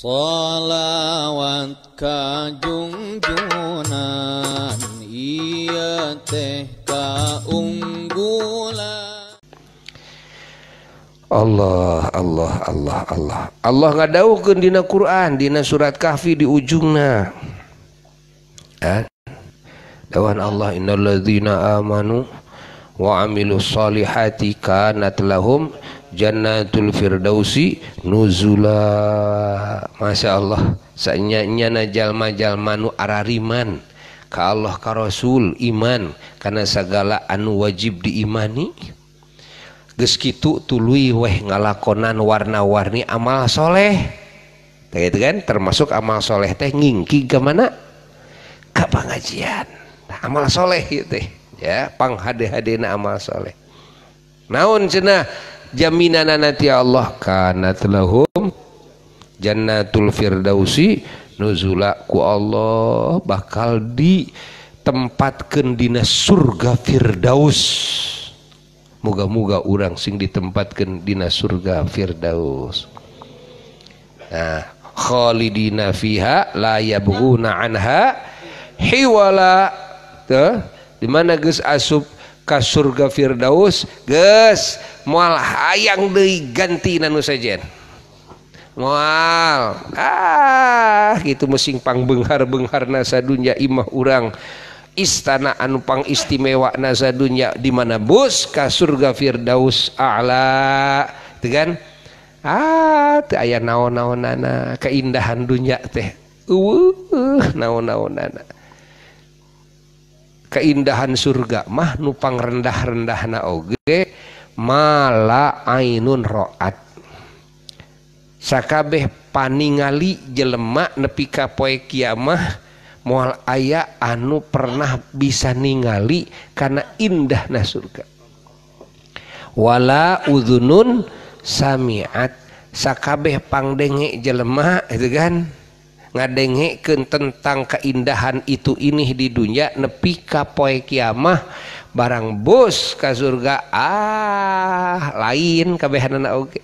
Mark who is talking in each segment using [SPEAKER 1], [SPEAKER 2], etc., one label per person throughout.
[SPEAKER 1] Salawat kajung junan Iya teh kaunggulan Allah Allah Allah Allah Allah ngadaukeun dina Quran dina surat Kahfi di ujungna eh? Dawan Allah innalladzina amanu wa amilus solihati kanat lahum firsi nuzulah Masya Allahsnya najal-majal manu arariman kalau karoul iman karena segala anu wajib diimani ge gitu tulu weh ngalakonan warna-warni amalsholeh termasuk amalsholeh tehingkiga manapangjian amalsholeh ya pangdehaden amalsholeh naun jenah jaminan nanti Allah karena lahum jannatul firdausi nuzula ku Allah bakal di tempatkan dina surga firdaus moga-moga orang sing ditempatkan dina surga firdaus nah khalidina fiha la yabghuna anha hiwala di mana geus asup surgafirauss guys muah ayaang digati Nasa ngoal ah itu mesimpang Benggarbenghar Nasa dunya Imah urang istana Anupang istimewa naza dunya di mana bus kas surgafir das ala tegan ah, aya naon-naon nana keindahan dunya teh uh naon-naun nana keindahan surga mahnu pang rendah-rendh na Ogede mala ainun raat Sakabeh paningali jelemak nepi kaoe kiamah muaal aya anu pernah bisa ningali karena indahna surga wala udunun samiat Sakabeh pangdenge jelemah gan ngadengekeun tentang keindahan itu ini di dunia nepi poe kiamah barang bos ka surga ah lain kabehanan oge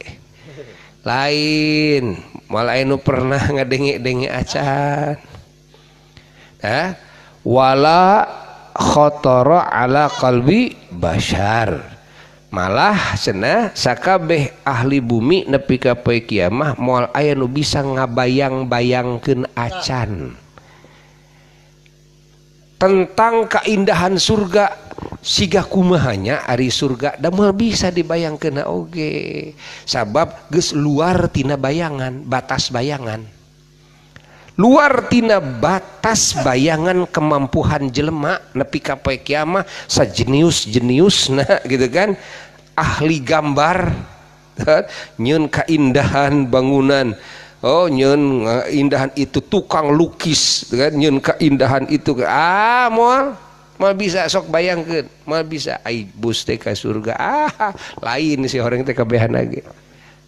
[SPEAKER 1] lain malah anu pernah ngadenge dengek acan nah wala khotoro ala kalbi bashar malah senaskabeh ahli bumi nepiek kiamah mual aya nu bisa ngabayang bayangken acan tentang keindahan surga sigah kumahnya Ari surga damel bisa dibayang kena Oge sabab ges luar tina bayangan batas bayangan luar tina batas bayangan kemampuan jelema nepi kiamah sa jenius jenius nah gitu kan ahli gambar nyun keindahan bangunan Oh nyun keindahan uh, itu tukang lukis gitu kan nyun keindahan itu ah mau mal bisa sok bayangkan mal bisa ay bus teh surga ah lain si orang teh kabehan lagi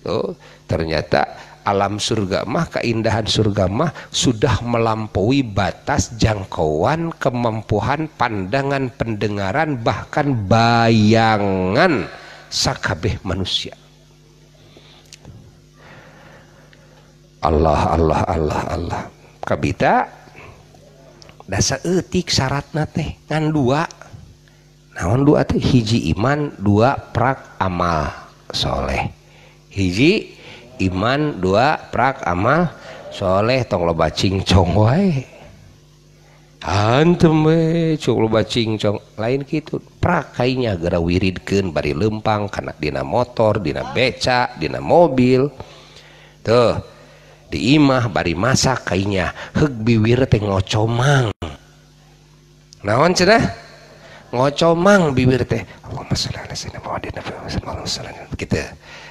[SPEAKER 1] Oh, ternyata alam surga mah, keindahan surga mah sudah melampaui batas jangkauan, kemampuan pandangan, pendengaran, bahkan bayangan sakabeh manusia. Allah Allah Allah Allah kabita dasa etik syaratna teh ngan dua naon dua teh hiji iman dua prak amal soleh hiji iman dua prak amal soleh tong lo bacing cong wae hantem we cong lo bacing cong lain gitu prak kainya gara wiridkeun bari lempang kana dina motor dina beca dina mobil tuh di imah bari masak kainya heug biwir teh ngocomang naon cenah ngocomang bibir teh Allahumma sholli ala sayyidina Muhammadin wa sallam gitu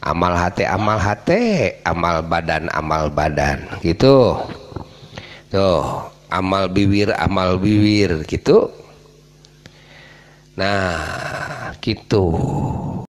[SPEAKER 1] amal hati amal hati amal badan amal badan gitu tuh amal bibir amal bibir gitu nah gitu